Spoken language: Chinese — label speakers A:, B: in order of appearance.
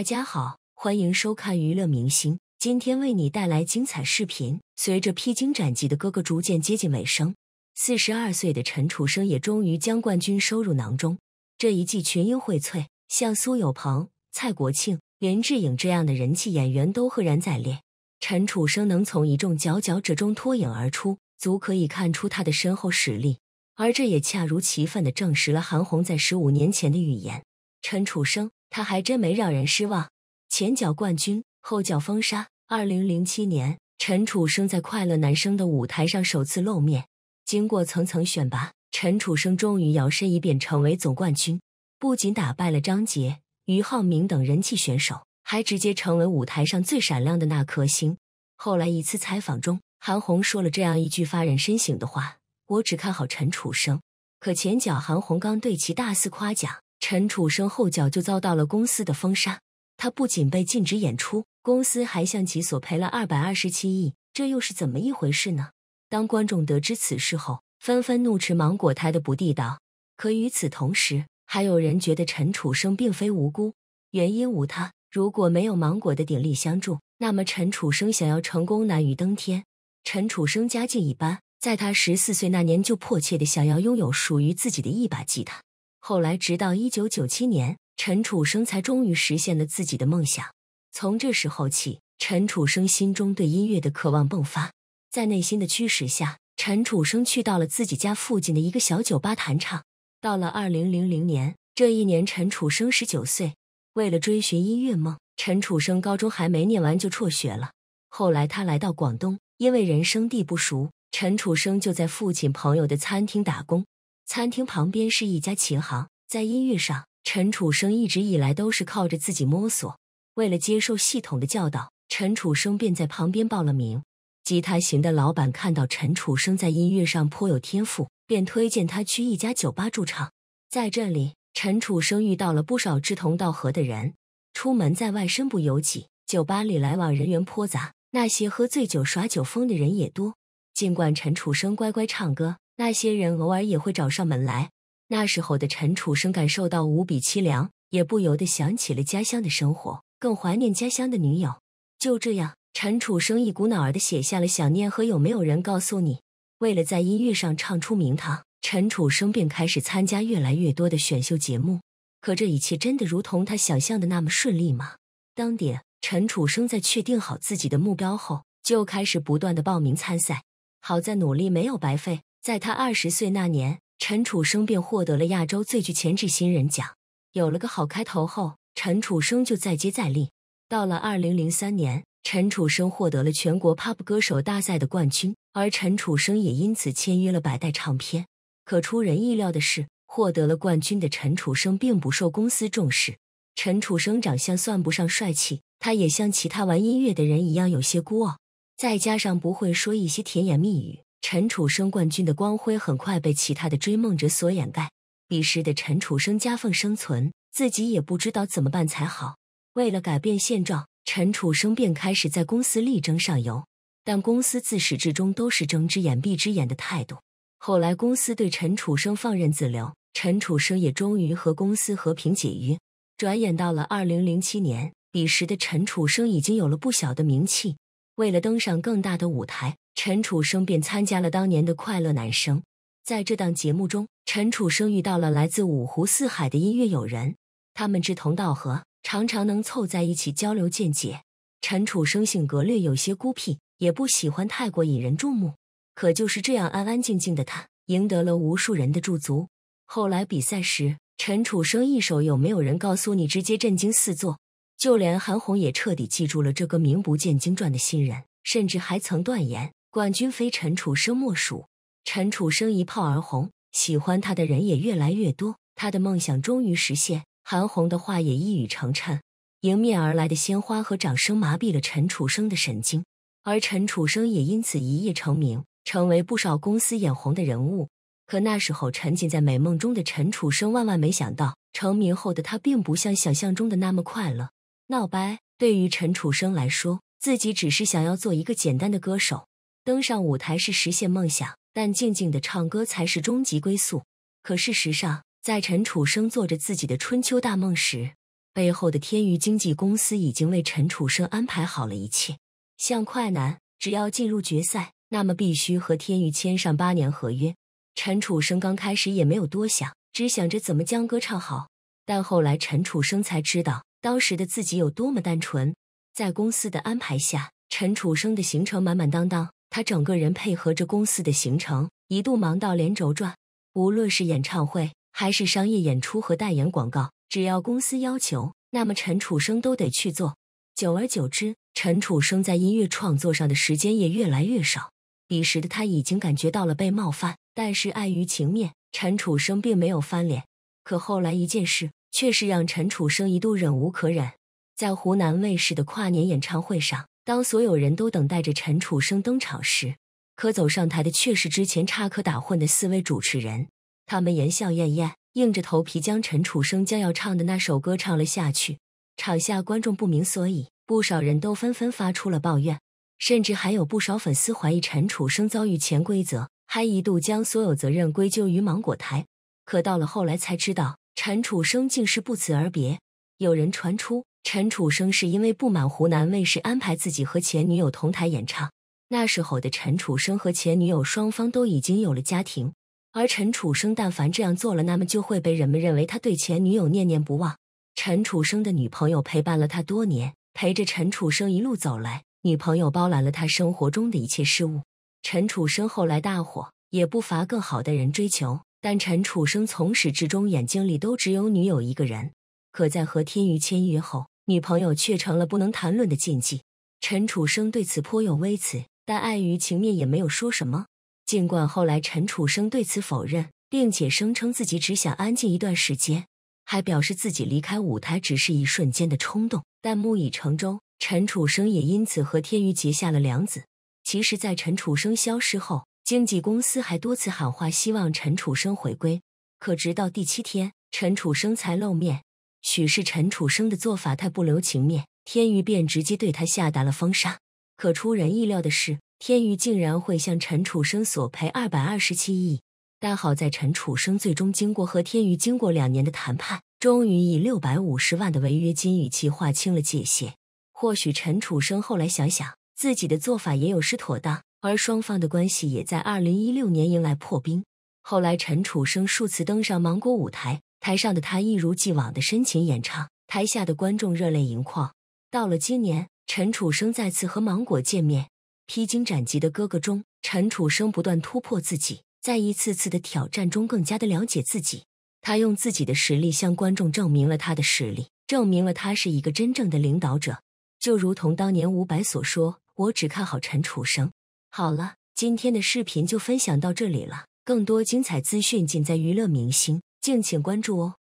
A: 大家好，欢迎收看娱乐明星。今天为你带来精彩视频。随着披荆斩棘的哥哥逐渐接近尾声，四十二岁的陈楚生也终于将冠军收入囊中。这一季群英荟萃，像苏有朋、蔡国庆、林志颖这样的人气演员都赫然在列。陈楚生能从一众佼佼者中脱颖而出，足可以看出他的深厚实力。而这也恰如其分的证实了韩红在十五年前的预言：陈楚生。他还真没让人失望，前脚冠军，后脚封杀。二零零七年，陈楚生在《快乐男生》的舞台上首次露面，经过层层选拔，陈楚生终于摇身一变成为总冠军，不仅打败了张杰、于浩明等人气选手，还直接成为舞台上最闪亮的那颗星。后来一次采访中，韩红说了这样一句发人深省的话：“我只看好陈楚生。”可前脚韩红刚对其大肆夸奖。陈楚生后脚就遭到了公司的封杀，他不仅被禁止演出，公司还向其索赔了二百二十七亿，这又是怎么一回事呢？当观众得知此事后，纷纷怒斥芒果台的不地道。可与此同时，还有人觉得陈楚生并非无辜，原因无他，如果没有芒果的鼎力相助，那么陈楚生想要成功难于登天。陈楚生家境一般，在他十四岁那年就迫切的想要拥有属于自己的一把吉他。后来，直到一九九七年，陈楚生才终于实现了自己的梦想。从这时候起，陈楚生心中对音乐的渴望迸发，在内心的驱使下，陈楚生去到了自己家附近的一个小酒吧弹唱。到了二零零零年，这一年陈楚生十九岁，为了追寻音乐梦，陈楚生高中还没念完就辍学了。后来他来到广东，因为人生地不熟，陈楚生就在父亲朋友的餐厅打工。餐厅旁边是一家琴行，在音乐上，陈楚生一直以来都是靠着自己摸索。为了接受系统的教导，陈楚生便在旁边报了名。吉他行的老板看到陈楚生在音乐上颇有天赋，便推荐他去一家酒吧驻唱。在这里，陈楚生遇到了不少志同道合的人。出门在外，身不由己，酒吧里来往人员颇杂，那些喝醉酒耍酒疯的人也多。尽管陈楚生乖乖唱歌。那些人偶尔也会找上门来，那时候的陈楚生感受到无比凄凉，也不由得想起了家乡的生活，更怀念家乡的女友。就这样，陈楚生一股脑儿的写下了《想念》和《有没有人告诉你》。为了在音乐上唱出名堂，陈楚生便开始参加越来越多的选秀节目。可这一切真的如同他想象的那么顺利吗？当点，陈楚生在确定好自己的目标后，就开始不断的报名参赛。好在努力没有白费。在他二十岁那年，陈楚生便获得了亚洲最具潜质新人奖。有了个好开头后，陈楚生就再接再厉。到了二零零三年，陈楚生获得了全国 pop 歌手大赛的冠军，而陈楚生也因此签约了百代唱片。可出人意料的是，获得了冠军的陈楚生并不受公司重视。陈楚生长相算不上帅气，他也像其他玩音乐的人一样有些孤傲，再加上不会说一些甜言蜜语。陈楚生冠军的光辉很快被其他的追梦者所掩盖。彼时的陈楚生夹缝生存，自己也不知道怎么办才好。为了改变现状，陈楚生便开始在公司力争上游，但公司自始至终都是睁只眼闭只眼的态度。后来公司对陈楚生放任自流，陈楚生也终于和公司和平解约。转眼到了二零零七年，彼时的陈楚生已经有了不小的名气。为了登上更大的舞台。陈楚生便参加了当年的《快乐男声》。在这档节目中，陈楚生遇到了来自五湖四海的音乐友人，他们志同道合，常常能凑在一起交流见解。陈楚生性格略有些孤僻，也不喜欢太过引人注目。可就是这样安安静静的他，赢得了无数人的驻足。后来比赛时，陈楚生一首《有没有人告诉你》直接震惊四座，就连韩红也彻底记住了这个名不见经传的新人，甚至还曾断言。冠军非陈楚生莫属，陈楚生一炮而红，喜欢他的人也越来越多，他的梦想终于实现。韩红的话也一语成谶，迎面而来的鲜花和掌声麻痹了陈楚生的神经，而陈楚生也因此一夜成名，成为不少公司眼红的人物。可那时候沉浸在美梦中的陈楚生万万没想到，成名后的他并不像想象中的那么快乐。闹掰对于陈楚生来说，自己只是想要做一个简单的歌手。登上舞台是实现梦想，但静静的唱歌才是终极归宿。可事实上，在陈楚生做着自己的春秋大梦时，背后的天娱经纪公司已经为陈楚生安排好了一切。像快男，只要进入决赛，那么必须和天娱签上八年合约。陈楚生刚开始也没有多想，只想着怎么将歌唱好。但后来，陈楚生才知道，当时的自己有多么单纯。在公司的安排下，陈楚生的行程满满当当。他整个人配合着公司的行程，一度忙到连轴转。无论是演唱会，还是商业演出和代言广告，只要公司要求，那么陈楚生都得去做。久而久之，陈楚生在音乐创作上的时间也越来越少。彼时的他已经感觉到了被冒犯，但是碍于情面，陈楚生并没有翻脸。可后来一件事，却是让陈楚生一度忍无可忍。在湖南卫视的跨年演唱会上。当所有人都等待着陈楚生登场时，可走上台的却是之前插科打诨的四位主持人。他们言笑晏晏，硬着头皮将陈楚生将要唱的那首歌唱了下去。场下观众不明所以，不少人都纷纷发出了抱怨，甚至还有不少粉丝怀疑陈楚生遭遇潜规则，还一度将所有责任归咎于芒果台。可到了后来才知道，陈楚生竟是不辞而别。有人传出。陈楚生是因为不满湖南卫视安排自己和前女友同台演唱。那时候的陈楚生和前女友双方都已经有了家庭，而陈楚生但凡这样做了，那么就会被人们认为他对前女友念念不忘。陈楚生的女朋友陪伴了他多年，陪着陈楚生一路走来，女朋友包揽了他生活中的一切事物。陈楚生后来大火，也不乏更好的人追求，但陈楚生从始至终眼睛里都只有女友一个人。可在和天娱签约后，女朋友却成了不能谈论的禁忌。陈楚生对此颇有微词，但碍于情面也没有说什么。尽管后来陈楚生对此否认，并且声称自己只想安静一段时间，还表示自己离开舞台只是一瞬间的冲动，但木已成舟，陈楚生也因此和天娱结下了梁子。其实，在陈楚生消失后，经纪公司还多次喊话希望陈楚生回归，可直到第七天，陈楚生才露面。许是陈楚生的做法太不留情面，天娱便直接对他下达了封杀。可出人意料的是，天娱竟然会向陈楚生索赔二百二十七亿。但好在陈楚生最终经过和天娱经过两年的谈判，终于以六百五十万的违约金与其划清了界限。或许陈楚生后来想想，自己的做法也有失妥当，而双方的关系也在二零一六年迎来破冰。后来，陈楚生数次登上芒果舞台。台上的他一如既往的深情演唱，台下的观众热泪盈眶。到了今年，陈楚生再次和芒果见面，《披荆斩棘的哥哥》中，陈楚生不断突破自己，在一次次的挑战中更加的了解自己。他用自己的实力向观众证明了他的实力，证明了他是一个真正的领导者。就如同当年伍佰所说：“我只看好陈楚生。”好了，今天的视频就分享到这里了，更多精彩资讯尽在娱乐明星。敬请关注哦。